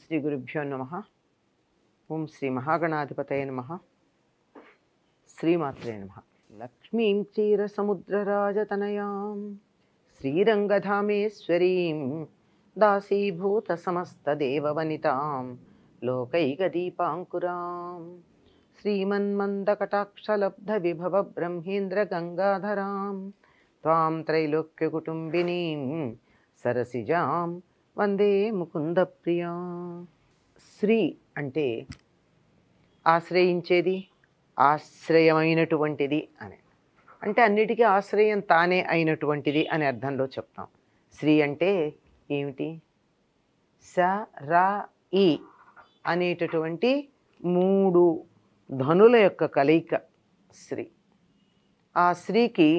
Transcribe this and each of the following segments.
श्रीगुरुभ्यो नमः ॐ श्रीमहागणाधिपतये नमः श्रीमात्रे नमः लक्ष्मीं चीरसमुद्रराजतनयां श्रीरङ्गधामेश्वरीं दासीभूतसमस्तदेववनितां लोकैकदीपाङ्कुरां श्रीमन्मन्दकटाक्षलब्धविभवब्रह्मेन्द्रगङ्गाधरां त्वां त्रैलोक्यकुटुम्बिनीं సరసిజాం వందే ముకుంద ప్రియా శ్రీ అంటే ఆశ్రయించేది ఆశ్రయమైనటువంటిది అని అంటే అన్నిటికీ ఆశ్రయం తానే అయినటువంటిది అనే అర్థంలో చెప్తాం శ్రీ అంటే ఏమిటి స రా ఈ అనేటటువంటి మూడు ధనుల యొక్క కలయిక శ్రీ ఆ శ్రీకి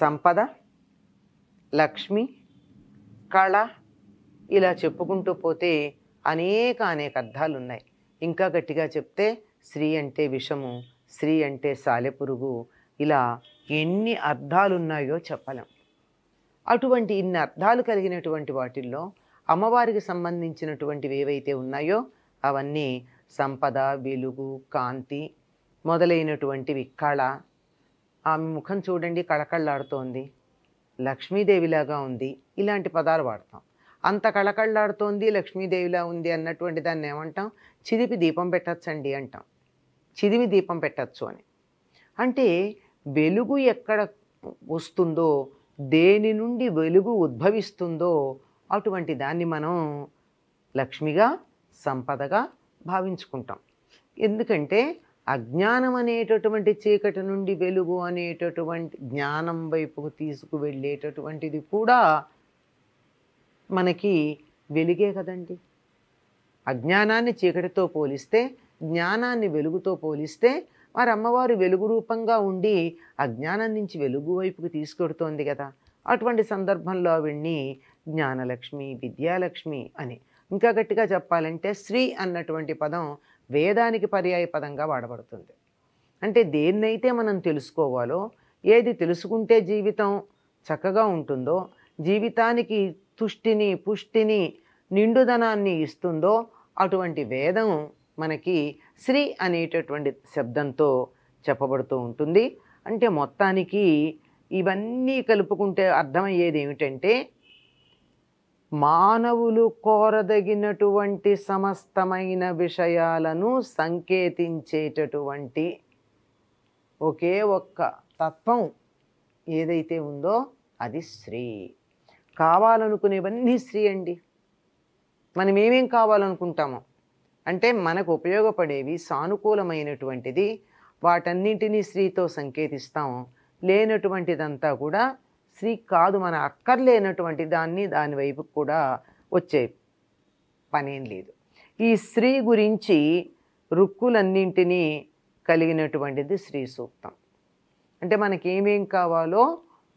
సంపద లక్ష్మి ముక్కాళ ఇలా చెప్పుకుంటూ పోతే అనేక అనేక అర్థాలు ఉన్నాయి ఇంకా గట్టిగా చెప్తే స్త్రీ అంటే విషము స్త్రీ అంటే సాలెపురుగు ఇలా ఎన్ని అర్థాలు ఉన్నాయో చెప్పలేం అటువంటి ఇన్ని అర్థాలు కలిగినటువంటి వాటిల్లో అమ్మవారికి సంబంధించినటువంటివి ఏవైతే ఉన్నాయో అవన్నీ సంపద వెలుగు కాంతి మొదలైనటువంటివి కళ ఆమె ముఖం చూడండి కళకళ్ళాడుతోంది లక్ష్మీదేవిలాగా ఉంది ఇలాంటి పదాలు వాడతాం అంత కళకళలాడుతోంది లక్ష్మీదేవిలా ఉంది అన్నటువంటి దాన్ని ఏమంటాం చిదిపి దీపం పెట్టచ్చండి అంటాం చిదివి దీపం పెట్టచ్చు అని అంటే వెలుగు ఎక్కడ వస్తుందో దేని నుండి వెలుగు ఉద్భవిస్తుందో అటువంటి దాన్ని మనం లక్ష్మిగా సంపదగా భావించుకుంటాం ఎందుకంటే అజ్ఞానం అనేటటువంటి చీకటి నుండి వెలుగు అనేటటువంటి జ్ఞానం వైపుకు తీసుకువెళ్ళేటటువంటిది కూడా మనకి వెలుగే కదండి అజ్ఞానాన్ని చీకటితో పోలిస్తే జ్ఞానాన్ని వెలుగుతో పోలిస్తే వారి అమ్మవారు వెలుగు రూపంగా ఉండి అజ్ఞానం నుంచి వెలుగు వైపుకి తీసుకెడుతోంది కదా అటువంటి సందర్భంలో ఆవిడ్ని జ్ఞానలక్ష్మి విద్యాలక్ష్మి అని ఇంకా గట్టిగా చెప్పాలంటే శ్రీ అన్నటువంటి పదం వేదానికి పర్యాయ పదంగా వాడబడుతుంది అంటే దేన్నైతే మనం తెలుసుకోవాలో ఏది తెలుసుకుంటే జీవితం చక్కగా ఉంటుందో జీవితానికి తుష్టిని పుష్టిని నిండుదనాన్ని ఇస్తుందో అటువంటి వేదం మనకి శ్రీ అనేటటువంటి శబ్దంతో చెప్పబడుతూ ఉంటుంది అంటే మొత్తానికి ఇవన్నీ కలుపుకుంటే అర్థమయ్యేది ఏమిటంటే మానవులు కోరదగినటువంటి సమస్తమైన విషయాలను సంకేతించేటటువంటి ఒకే ఒక్క తత్వం ఏదైతే ఉందో అది శ్రీ కావాలనుకునేవన్నీ స్త్రీ అండి మనం ఏమేం కావాలనుకుంటామో అంటే మనకు ఉపయోగపడేవి సానుకూలమైనటువంటిది వాటన్నింటినీ స్త్రీతో సంకేతిస్తాం లేనటువంటిదంతా కూడా స్త్రీ కాదు మన అక్కర్లేనటువంటి దాన్ని దాని వైపు కూడా వచ్చే పనేం లేదు ఈ స్త్రీ గురించి రుక్కులన్నింటినీ కలిగినటువంటిది స్త్రీ సూక్తం అంటే మనకి కావాలో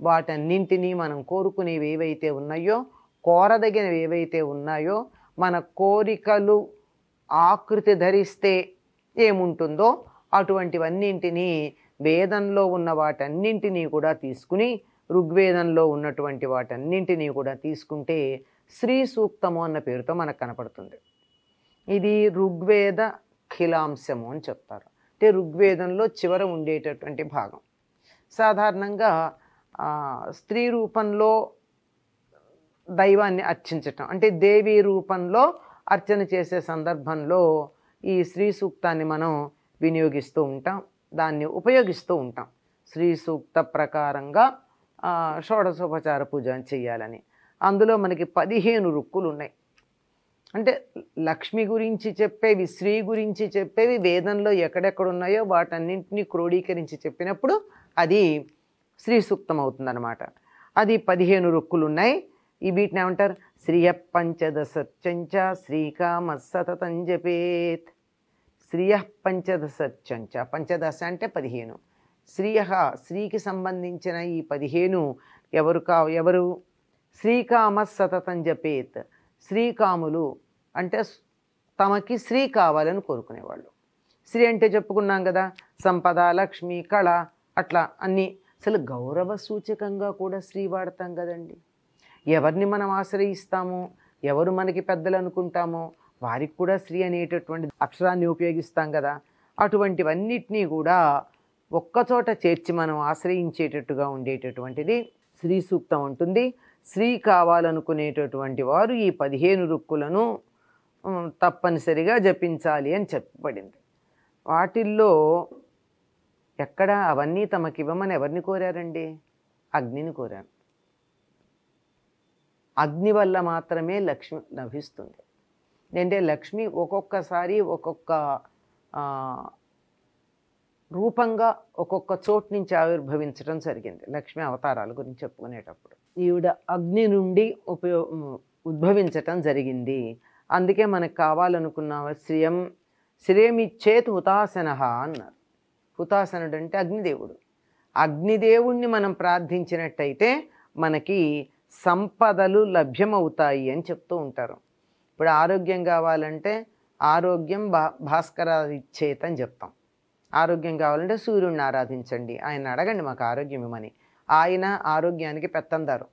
వాటన్నింటినీ మనం కోరుకునేవి ఏవైతే ఉన్నాయో కోరదగినవి ఏవైతే ఉన్నాయో మన కోరికలు ఆకృతి ధరిస్తే ఏముంటుందో అటువంటివన్నింటినీ వేదంలో ఉన్న వాటన్నింటినీ కూడా తీసుకుని ఋగ్వేదంలో ఉన్నటువంటి వాటన్నింటినీ కూడా తీసుకుంటే శ్రీ సూక్తము అన్న పేరుతో మనకు కనపడుతుంది ఇది ఋగ్వేద ఖిలాంశము అని చెప్తారు అంటే ఋగ్వేదంలో చివర ఉండేటటువంటి భాగం సాధారణంగా స్త్రీ రూపంలో దైవాన్ని అర్చించటం అంటే దేవి రూపంలో అర్చన చేసే సందర్భంలో ఈ శ్రీ సూక్తాన్ని మనం వినియోగిస్తూ ఉంటాం దాన్ని ఉపయోగిస్తూ ఉంటాం శ్రీ సూక్త ప్రకారంగా షోడశోపచార పూజ చేయాలని అందులో మనకి పదిహేను రుక్కులు ఉన్నాయి అంటే లక్ష్మి గురించి చెప్పేవి శ్రీ గురించి చెప్పేవి వేదంలో ఎక్కడెక్కడున్నాయో వాటన్నింటినీ క్రోడీకరించి చెప్పినప్పుడు అది శ్రీ సూక్తం అవుతుందన్నమాట అది పదిహేను రొక్కులు ఉన్నాయి ఈ వీటిని ఏమంటారు శ్రియ పంచదశర్చంచ శ్రీకామ సతతం జపేత్ శ్రియ పంచదశర్చంచ పంచదశ అంటే పదిహేను శ్రియ శ్రీకి సంబంధించిన ఈ పదిహేను ఎవరు కా ఎవరు శ్రీకామ సతతం జపేత్ శ్రీకాములు అంటే తమకి శ్రీ కావాలని కోరుకునేవాళ్ళు శ్రీ అంటే చెప్పుకున్నాం కదా సంపద లక్ష్మి కళ అట్లా అన్నీ అసలు గౌరవ సూచకంగా కూడా స్త్రీ వాడతాం కదండి ఎవరిని మనం ఆశ్రయిస్తామో ఎవరు మనకి పెద్దలు అనుకుంటామో వారికి కూడా స్త్రీ అనేటటువంటి అక్షరాన్ని ఉపయోగిస్తాం కదా అటువంటివన్నిటినీ కూడా ఒక్కచోట చేర్చి మనం ఆశ్రయించేటట్టుగా ఉండేటటువంటిది స్త్రీ సూక్తం ఉంటుంది స్త్రీ కావాలనుకునేటటువంటి వారు ఈ పదిహేను రుక్కులను తప్పనిసరిగా జపించాలి అని చెప్పబడింది వాటిల్లో ఎక్కడ అవన్నీ తమకివ్వమని ఎవరిని కోరారండి అగ్నిని కోరారు అగ్ని వల్ల మాత్రమే లక్ష్మి లభిస్తుంది అంటే లక్ష్మి ఒక్కొక్కసారి ఒక్కొక్క రూపంగా ఒక్కొక్క చోటు నుంచి ఆవిర్భవించడం జరిగింది లక్ష్మి అవతారాల గురించి చెప్పుకునేటప్పుడు ఈవిడ అగ్ని నుండి ఉపయో ఉద్భవించటం జరిగింది అందుకే మనకు కావాలనుకున్న శ్రియం శ్రేమిచ్చేత్ హుతాసన అన్నారు హుతాసనుడు అంటే అగ్నిదేవుడు అగ్నిదేవుణ్ణి మనం ప్రార్థించినట్టయితే మనకి సంపదలు లభ్యమవుతాయి అని చెప్తూ ఉంటారు ఇప్పుడు ఆరోగ్యం కావాలంటే ఆరోగ్యం భా ఇచ్చేత అని చెప్తాం ఆరోగ్యం కావాలంటే సూర్యుడిని ఆరాధించండి ఆయన అడగండి మాకు ఆరోగ్యం ఇవ్వమని ఆయన ఆరోగ్యానికి పెత్తందారు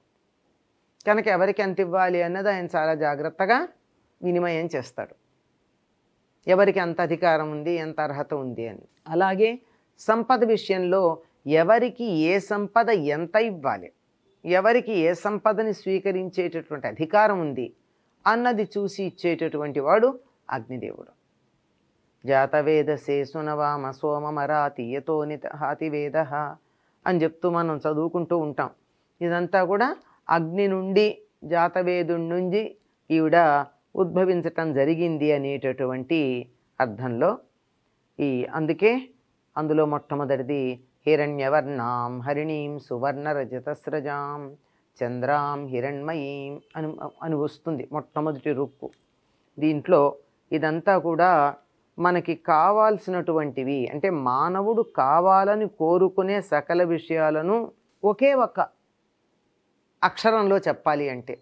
కనుక ఎవరికి ఎంత ఇవ్వాలి అన్నది ఆయన చాలా జాగ్రత్తగా వినిమయం చేస్తాడు ఎవరికి ఎంత అధికారం ఉంది ఎంత అర్హత ఉంది అని అలాగే సంపద విషయంలో ఎవరికి ఏ సంపద ఎంత ఇవ్వాలి ఎవరికి ఏ సంపదని స్వీకరించేటటువంటి అధికారం ఉంది అన్నది చూసి ఇచ్చేటటువంటి వాడు అగ్నిదేవుడు సోమ సునవామ సోమమరాతీయతో నితహాతివేద అని చెప్తూ మనం చదువుకుంటూ ఉంటాం ఇదంతా కూడా అగ్ని నుండి జాతవేదుడి నుంచి ఈవిడ ఉద్భవించటం జరిగింది అనేటటువంటి అర్థంలో ఈ అందుకే అందులో మొట్టమొదటిది హిరణ్యవర్ణాం హరిణీం సువర్ణ రజతస్రజాం చంద్రాం హిరణ్మయీం అని అని వస్తుంది మొట్టమొదటి రుక్కు దీంట్లో ఇదంతా కూడా మనకి కావాల్సినటువంటివి అంటే మానవుడు కావాలని కోరుకునే సకల విషయాలను ఒకే ఒక అక్షరంలో చెప్పాలి అంటే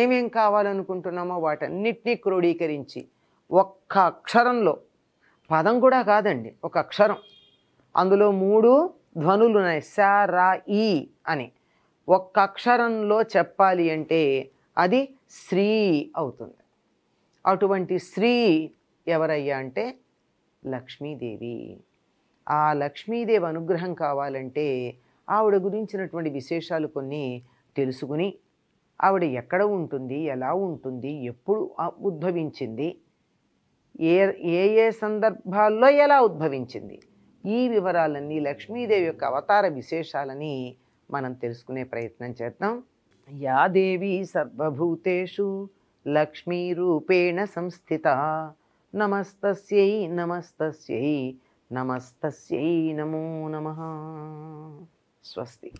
ఏమేం కావాలనుకుంటున్నామో వాటన్నిటినీ క్రోడీకరించి ఒక్క అక్షరంలో పదం కూడా కాదండి ఒక అక్షరం అందులో మూడు ధ్వనులు ఉన్నాయి స రా ఈ అని ఒక్క అక్షరంలో చెప్పాలి అంటే అది శ్రీ అవుతుంది అటువంటి శ్రీ ఎవరయ్యా అంటే లక్ష్మీదేవి ఆ లక్ష్మీదేవి అనుగ్రహం కావాలంటే ఆవిడ గురించినటువంటి విశేషాలు కొన్ని తెలుసుకుని ఆవిడ ఎక్కడ ఉంటుంది ఎలా ఉంటుంది ఎప్పుడు ఉద్భవించింది ఏ ఏ ఏ సందర్భాల్లో ఎలా ఉద్భవించింది ఈ వివరాలన్నీ లక్ష్మీదేవి యొక్క అవతార విశేషాలని మనం తెలుసుకునే ప్రయత్నం చేద్దాం యా దేవి లక్ష్మీ రూపేణ సంస్థిత నమస్తస్యై నమస్తస్యై నమస్తస్యై నమో నమ స్వస్తి